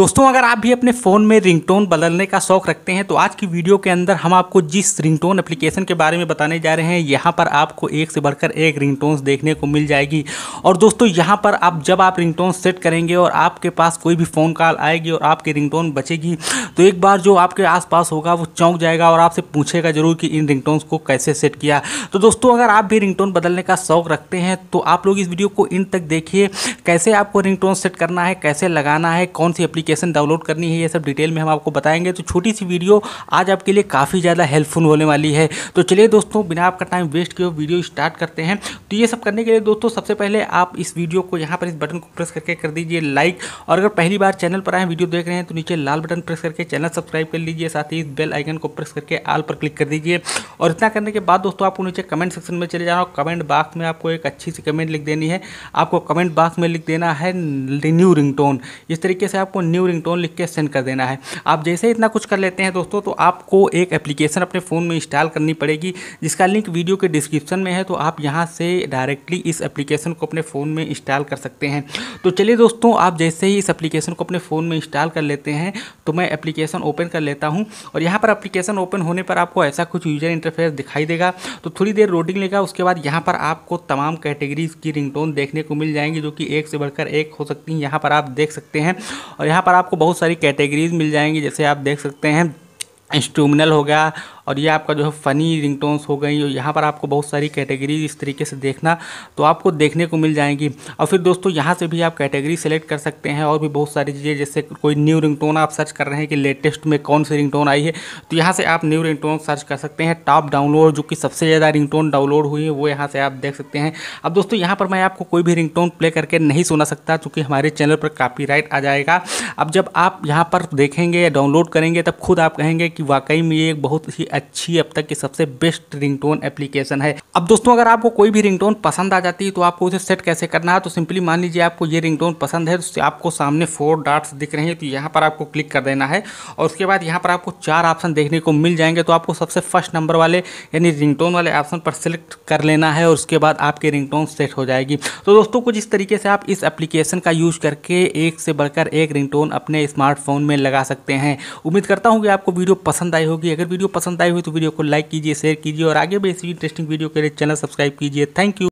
दोस्तों अगर आप भी अपने फ़ोन में रिंगटोन बदलने का शौक रखते हैं तो आज की वीडियो के अंदर हम आपको जिस रिंगटोन एप्लीकेशन के बारे में बताने जा रहे हैं यहाँ पर आपको एक से बढ़कर एक रिंगटोन्स देखने को मिल जाएगी और दोस्तों यहाँ पर आप जब आप रिंगटोन सेट करेंगे और आपके पास कोई भी फ़ोन कॉल आएगी और आपकी रिंग बचेगी तो एक बार जो आपके आसपास होगा वो चौंक जाएगा और आपसे पूछेगा ज़रूर कि इन रिंगटोन्स को कैसे सेट किया तो दोस्तों अगर आप भी रिंगटोन बदलने का शौक रखते हैं तो आप लोग इस वीडियो को इन तक देखिए कैसे आपको रिंग सेट करना है कैसे लगाना है कौन सी एप्लीकेशन डाउनलोड करनी है ये सब डिटेल में हम आपको बताएंगे तो छोटी सी वीडियो आज आपके लिए काफ़ी ज़्यादा हेल्पफुल होने वाली है तो चलिए दोस्तों बिना आपका टाइम वेस्ट किए वीडियो स्टार्ट करते हैं तो ये सब करने के लिए दोस्तों सबसे पहले आप इस वीडियो को यहाँ पर इस बटन को प्रेस करके कर दीजिए लाइक और अगर पहली बार चैनल पर आए वीडियो देख रहे हैं तो नीचे लाल बटन प्रेस करके चैनल सब्सक्राइब कर लीजिए साथ ही इस बेल आइकन को प्रेस करके आल पर क्लिक कर दीजिए और इतना करने के बाद दोस्तों आपको नीचे कमेंट सेक्शन में चले जाना और कमेंट बाक्स में आपको एक अच्छी सी कमेंट लिख देनी है आपको कमेंट बाक्स में लिख देना है न्यू रिंगटोन इस तरीके से आपको न्यू रिंगटोन लिख के सेंड कर देना है आप जैसे ही इतना कुछ कर लेते हैं दोस्तों तो आपको एक एप्लीकेशन अपने फ़ोन में इंस्टॉल करनी पड़ेगी जिसका लिंक वीडियो के डिस्क्रिप्शन में है तो आप यहाँ से डायरेक्टली इस एप्लीकेशन को अपने फ़ोन में इंस्टॉल कर सकते हैं तो चलिए दोस्तों आप जैसे ही इस एप्लीकेशन को अपने फ़ोन में इंस्टॉल कर लेते हैं तो मैं एप्लीकेशन ओपन कर लेता हूँ और यहाँ पर एप्लीकेशन ओपन होने पर आपको ऐसा कुछ यूजर इंटर इंटरफेस दिखाई देगा तो थोड़ी देर रोडिंग लेगा उसके बाद यहाँ पर आपको तमाम कैटेगरीज की रिंगटोन देखने को मिल जाएंगी जो कि एक से बढ़कर एक हो सकती हैं यहाँ पर आप देख सकते हैं और यहाँ पर आपको बहुत सारी कैटेगरीज मिल जाएंगी जैसे आप देख सकते हैं इंस्ट्रूमिनल हो गया और ये आपका जो है फ़नी रिंगटोन्स हो गई और यहाँ पर आपको बहुत सारी कैटेगरी इस तरीके से देखना तो आपको देखने को मिल जाएंगी और फिर दोस्तों यहाँ से भी आप कैटेगरी सेलेक्ट कर सकते हैं और भी बहुत सारी चीज़ें जैसे कोई न्यू रिंगटोन आप सर्च कर रहे हैं कि लेटेस्ट में कौन सी रिंगटोन आई है तो यहाँ से आप न्यू रिंगटोन सर्च कर सकते हैं टॉप डाउनलोड जो कि सबसे ज़्यादा रिंगटोन डाउनलोड हुई है वो यहाँ से आप देख सकते हैं अब दोस्तों यहाँ पर मैं आपको कोई भी रिंगटोन प्ले करके नहीं सुना सकता चूँकि हमारे चैनल पर कॉपीराइट आ जाएगा अब जब आप यहाँ पर देखेंगे या डाउनलोड करेंगे तब खुद आप कहेंगे कि वाकई में ये एक बहुत ही अच्छी अब तक की सबसे बेस्ट रिंगटोन एप्लीकेशन है अब दोस्तों अगर आपको कोई भी रिंगटोन पसंद आ जाती है तो आपको उसे सेट कैसे करना है तो सिंपली मान लीजिए आपको ये रिंगटोन पसंद है तो आपको सामने फोर डार्ट्स दिख रहे हैं तो यहाँ पर आपको क्लिक कर देना है और उसके बाद यहाँ पर आपको चार ऑप्शन देखने को मिल जाएंगे तो आपको सबसे फर्स्ट नंबर वाले यानी रिंगटोन वाले ऑप्शन पर सेलेक्ट कर लेना है और उसके बाद आपकी रिंगटोन सेट हो जाएगी तो दोस्तों कुछ इस तरीके से आप इस एप्लीकेशन का यूज़ करके एक से बढ़कर एक रिंगटोन अपने स्मार्टफोन में लगा सकते हैं उम्मीद करता हूँ कि आपको वीडियो पसंद आई होगी अगर वीडियो पसंद आई आई हुई तो वीडियो को लाइक कीजिए शेयर कीजिए और आगे भी ऐसी इंटरेस्टिंग वीडियो के लिए चैनल सब्सक्राइब कीजिए थैंक यू